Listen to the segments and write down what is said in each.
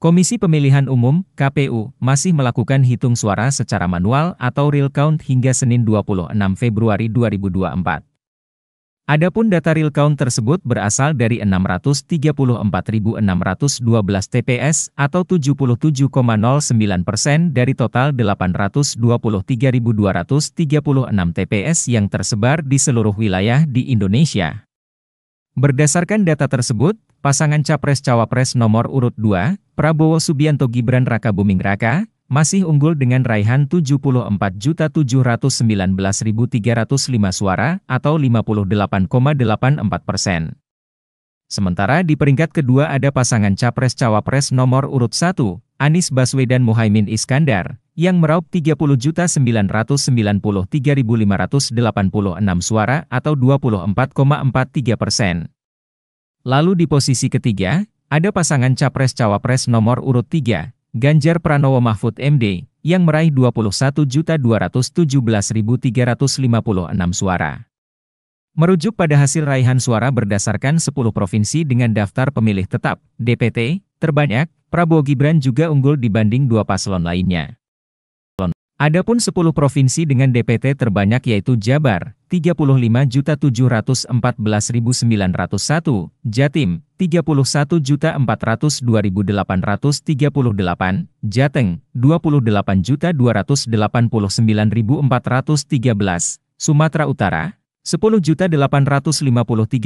Komisi Pemilihan Umum (KPU) masih melakukan hitung suara secara manual atau real count hingga Senin 26 Februari 2024. Adapun data real count tersebut berasal dari 634.612 TPS atau 77,09 persen dari total 823.236 TPS yang tersebar di seluruh wilayah di Indonesia. Berdasarkan data tersebut, pasangan Capres-Cawapres nomor urut 2, Prabowo Subianto Gibran Raka Buming Raka, masih unggul dengan raihan 74.719.305 suara atau 58,84 persen. Sementara di peringkat kedua ada pasangan Capres-Cawapres nomor urut 1, Anies Baswedan Muhaimin Iskandar, yang meraup 30.993.586 suara atau 24,43 persen. Lalu di posisi ketiga, ada pasangan Capres-Cawapres nomor urut 3, Ganjar Pranowo Mahfud MD, yang meraih 21.217.356 suara. Merujuk pada hasil raihan suara berdasarkan 10 provinsi dengan daftar pemilih tetap, DPT, terbanyak, Prabowo Gibran juga unggul dibanding dua paslon lainnya. Adapun 10 provinsi dengan DPT terbanyak yaitu Jabar 35.714.901, Jatim 31.402.838, Jateng 28.289.413, Sumatera Utara 10.853.940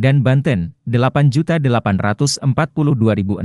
dan Banten 8.842.646.